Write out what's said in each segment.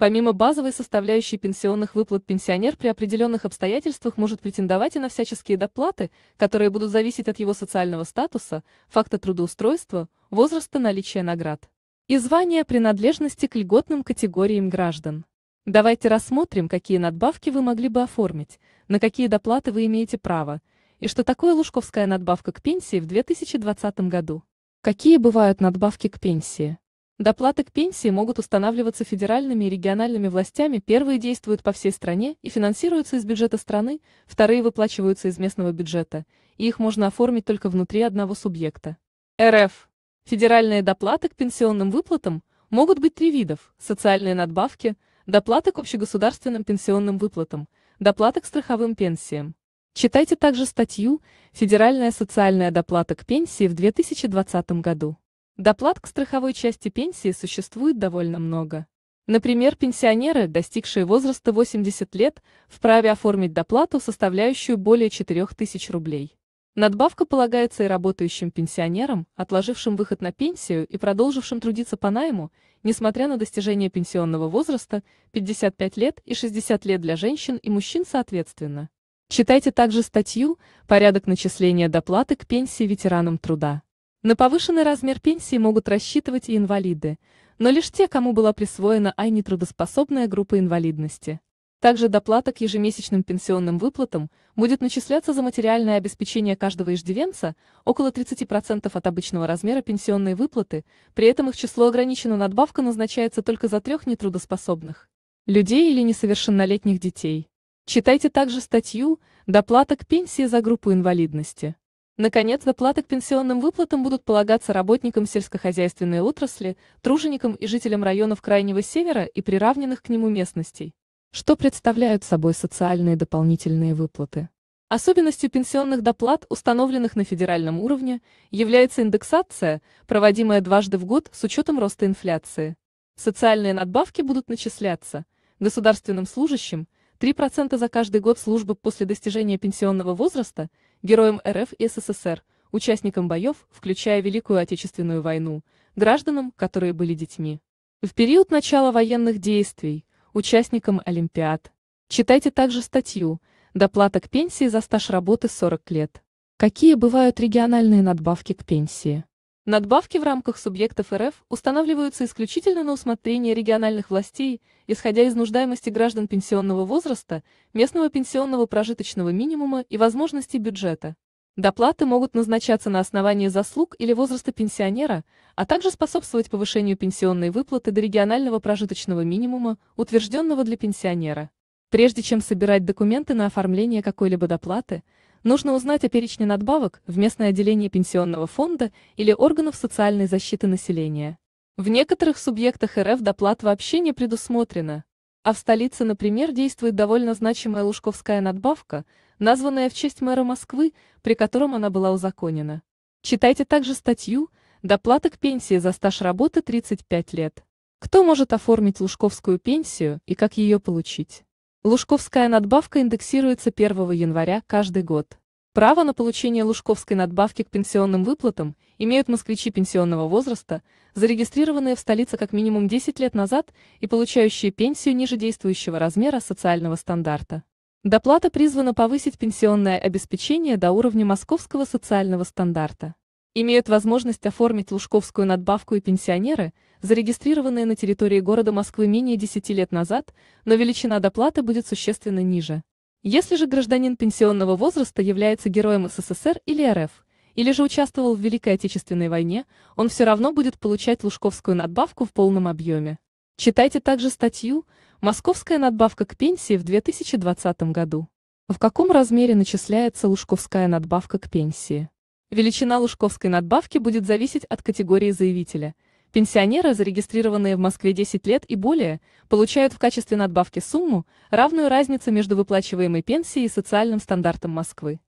Помимо базовой составляющей пенсионных выплат пенсионер при определенных обстоятельствах может претендовать и на всяческие доплаты, которые будут зависеть от его социального статуса, факта трудоустройства, возраста наличия наград и звания принадлежности к льготным категориям граждан. Давайте рассмотрим, какие надбавки вы могли бы оформить, на какие доплаты вы имеете право, и что такое лужковская надбавка к пенсии в 2020 году. Какие бывают надбавки к пенсии? Доплаты к пенсии могут устанавливаться федеральными и региональными властями, первые действуют по всей стране и финансируются из бюджета страны, вторые выплачиваются из местного бюджета, и их можно оформить только внутри одного субъекта. РФ. Федеральные доплаты к пенсионным выплатам могут быть три видов – социальные надбавки, доплаты к общегосударственным пенсионным выплатам, доплаты к страховым пенсиям. Читайте также статью «Федеральная социальная доплата к пенсии в 2020 году». Доплат к страховой части пенсии существует довольно много. Например, пенсионеры, достигшие возраста 80 лет, вправе оформить доплату, составляющую более 4000 рублей. Надбавка полагается и работающим пенсионерам, отложившим выход на пенсию и продолжившим трудиться по найму, несмотря на достижение пенсионного возраста 55 лет и 60 лет для женщин и мужчин соответственно. Читайте также статью «Порядок начисления доплаты к пенсии ветеранам труда». На повышенный размер пенсии могут рассчитывать и инвалиды, но лишь те, кому была присвоена ай нетрудоспособная группа инвалидности. Также доплата к ежемесячным пенсионным выплатам будет начисляться за материальное обеспечение каждого иждивенца около 30% от обычного размера пенсионной выплаты, при этом их число ограничено, надбавка назначается только за трех нетрудоспособных людей или несовершеннолетних детей. Читайте также статью «Доплата к пенсии за группу инвалидности». Наконец, доплаты к пенсионным выплатам будут полагаться работникам сельскохозяйственной отрасли, труженикам и жителям районов Крайнего Севера и приравненных к нему местностей. Что представляют собой социальные дополнительные выплаты? Особенностью пенсионных доплат, установленных на федеральном уровне, является индексация, проводимая дважды в год с учетом роста инфляции. Социальные надбавки будут начисляться государственным служащим 3% за каждый год службы после достижения пенсионного возраста – героям РФ и СССР, участникам боев, включая Великую Отечественную войну, гражданам, которые были детьми. В период начала военных действий, участникам Олимпиад. Читайте также статью «Доплата к пенсии за стаж работы 40 лет». Какие бывают региональные надбавки к пенсии? Надбавки в рамках субъектов РФ устанавливаются исключительно на усмотрение региональных властей, исходя из нуждаемости граждан пенсионного возраста, местного пенсионного прожиточного минимума и возможностей бюджета. Доплаты могут назначаться на основании заслуг или возраста пенсионера, а также способствовать повышению пенсионной выплаты до регионального прожиточного минимума, утвержденного для пенсионера. Прежде чем собирать документы на оформление какой-либо доплаты, нужно узнать о перечне надбавок в местное отделение пенсионного фонда или органов социальной защиты населения. В некоторых субъектах РФ доплат вообще не предусмотрено. А в столице, например, действует довольно значимая лужковская надбавка, названная в честь мэра Москвы, при котором она была узаконена. Читайте также статью «Доплата к пенсии за стаж работы 35 лет». Кто может оформить лужковскую пенсию и как ее получить? Лужковская надбавка индексируется 1 января каждый год. Право на получение Лужковской надбавки к пенсионным выплатам имеют москвичи пенсионного возраста, зарегистрированные в столице как минимум 10 лет назад и получающие пенсию ниже действующего размера социального стандарта. Доплата призвана повысить пенсионное обеспечение до уровня московского социального стандарта имеют возможность оформить лужковскую надбавку и пенсионеры, зарегистрированные на территории города Москвы менее 10 лет назад, но величина доплаты будет существенно ниже. Если же гражданин пенсионного возраста является героем СССР или РФ, или же участвовал в Великой Отечественной войне, он все равно будет получать лужковскую надбавку в полном объеме. Читайте также статью «Московская надбавка к пенсии в 2020 году». В каком размере начисляется лужковская надбавка к пенсии? Величина лужковской надбавки будет зависеть от категории заявителя. Пенсионеры, зарегистрированные в Москве 10 лет и более, получают в качестве надбавки сумму, равную разнице между выплачиваемой пенсией и социальным стандартом Москвы.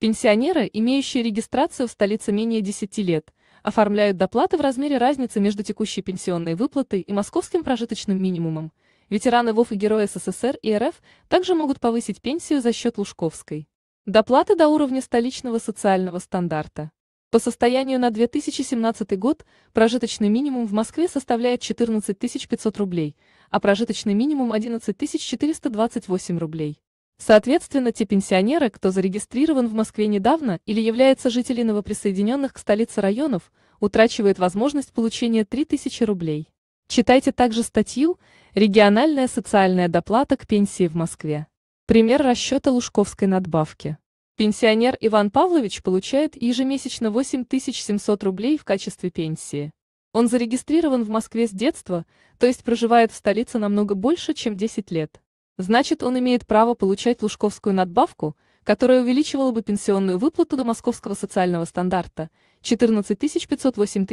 Пенсионеры, имеющие регистрацию в столице менее 10 лет, оформляют доплаты в размере разницы между текущей пенсионной выплатой и московским прожиточным минимумом. Ветераны ВОВ и Герои СССР и РФ также могут повысить пенсию за счет Лужковской. Доплата до уровня столичного социального стандарта. По состоянию на 2017 год прожиточный минимум в Москве составляет 14 500 рублей, а прожиточный минимум 11 428 рублей. Соответственно, те пенсионеры, кто зарегистрирован в Москве недавно или является жителем новоприсоединенных к столице районов, утрачивают возможность получения 3000 рублей. Читайте также статью «Региональная социальная доплата к пенсии в Москве». Пример расчета Лужковской надбавки. Пенсионер Иван Павлович получает ежемесячно 8700 рублей в качестве пенсии. Он зарегистрирован в Москве с детства, то есть проживает в столице намного больше, чем 10 лет. Значит, он имеет право получать Лужковскую надбавку, которая увеличивала бы пенсионную выплату до московского социального стандарта 14 508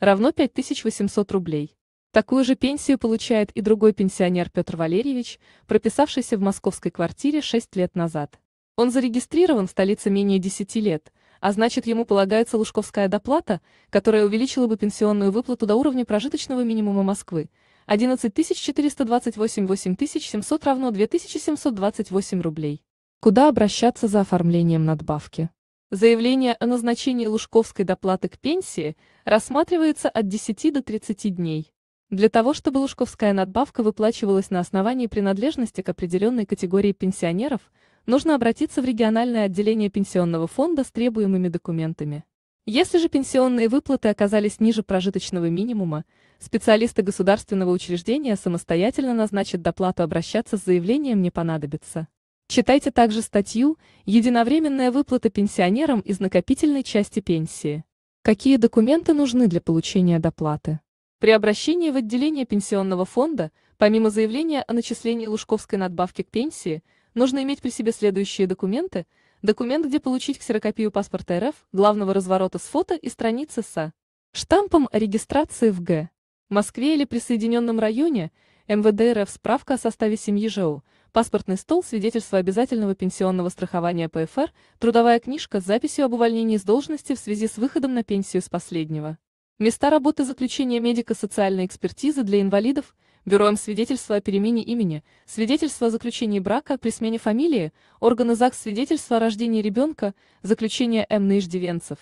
равно 5800 рублей. Такую же пенсию получает и другой пенсионер Петр Валерьевич, прописавшийся в московской квартире 6 лет назад. Он зарегистрирован в столице менее 10 лет, а значит ему полагается лужковская доплата, которая увеличила бы пенсионную выплату до уровня прожиточного минимума Москвы. 11 428 8700 равно 2728 рублей. Куда обращаться за оформлением надбавки? Заявление о назначении лужковской доплаты к пенсии рассматривается от 10 до 30 дней. Для того, чтобы лужковская надбавка выплачивалась на основании принадлежности к определенной категории пенсионеров, нужно обратиться в региональное отделение пенсионного фонда с требуемыми документами. Если же пенсионные выплаты оказались ниже прожиточного минимума, специалисты государственного учреждения самостоятельно назначат доплату, обращаться с заявлением не понадобится. Читайте также статью «Единовременная выплата пенсионерам из накопительной части пенсии». Какие документы нужны для получения доплаты? При обращении в отделение пенсионного фонда, помимо заявления о начислении Лужковской надбавки к пенсии, нужно иметь при себе следующие документы, документ, где получить ксерокопию паспорта РФ, главного разворота с фото и страницы СА, штампом о регистрации в Г. Москве или присоединенном районе, МВД РФ справка о составе семьи ЖОУ, паспортный стол, свидетельство обязательного пенсионного страхования ПФР, трудовая книжка с записью об увольнении с должности в связи с выходом на пенсию с последнего. Места работы заключения медико-социальной экспертизы для инвалидов, Бюро им свидетельства о перемене имени, свидетельство о заключении брака при смене фамилии, органы ЗАГС свидетельства о рождении ребенка, заключение М. на иждивенцев.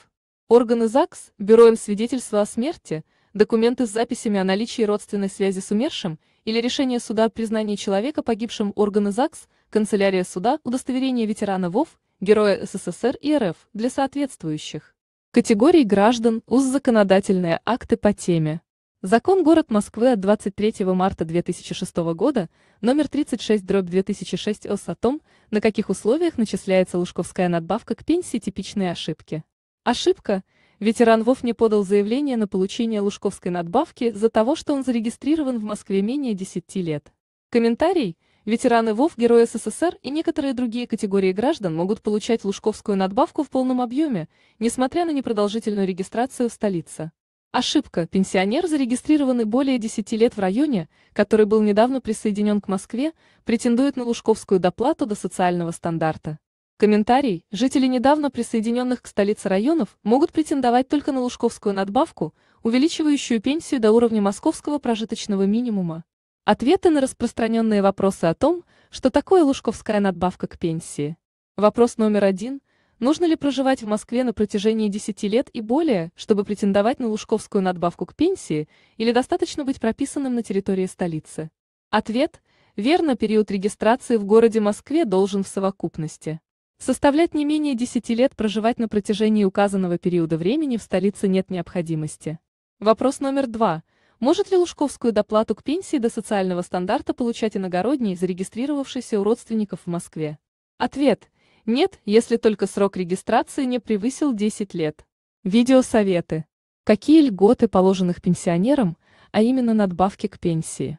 Органы ЗАГС, Бюро им свидетельства о смерти, документы с записями о наличии родственной связи с умершим или решение суда о признании человека погибшим органы ЗАГС, канцелярия суда, удостоверение ветерана ВОВ, Героя СССР и РФ для соответствующих категорий граждан уз законодательные акты по теме. Закон город Москвы от 23 марта 2006 года, номер 36 дробь 2006 ОС о том, на каких условиях начисляется лужковская надбавка к пенсии типичные ошибки. Ошибка – ветеран ВОВ не подал заявление на получение лужковской надбавки за того, что он зарегистрирован в Москве менее 10 лет. Комментарий – Ветераны ВОВ, Герои СССР и некоторые другие категории граждан могут получать лужковскую надбавку в полном объеме, несмотря на непродолжительную регистрацию в столице. Ошибка. Пенсионер, зарегистрированный более 10 лет в районе, который был недавно присоединен к Москве, претендует на лужковскую доплату до социального стандарта. Комментарий. Жители недавно присоединенных к столице районов могут претендовать только на лужковскую надбавку, увеличивающую пенсию до уровня московского прожиточного минимума. Ответы на распространенные вопросы о том, что такое лужковская надбавка к пенсии. Вопрос номер один. Нужно ли проживать в Москве на протяжении 10 лет и более, чтобы претендовать на лужковскую надбавку к пенсии, или достаточно быть прописанным на территории столицы? Ответ. Верно, период регистрации в городе Москве должен в совокупности составлять не менее 10 лет проживать на протяжении указанного периода времени в столице нет необходимости. Вопрос номер два. Может ли Лужковскую доплату к пенсии до социального стандарта получать иногородний, зарегистрировавшийся у родственников в Москве? Ответ. Нет, если только срок регистрации не превысил 10 лет. Видеосоветы. Какие льготы положенных пенсионерам, а именно надбавки к пенсии?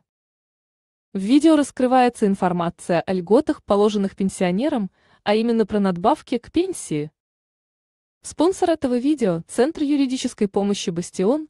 В видео раскрывается информация о льготах, положенных пенсионерам, а именно про надбавки к пенсии. Спонсор этого видео – Центр юридической помощи «Бастион»,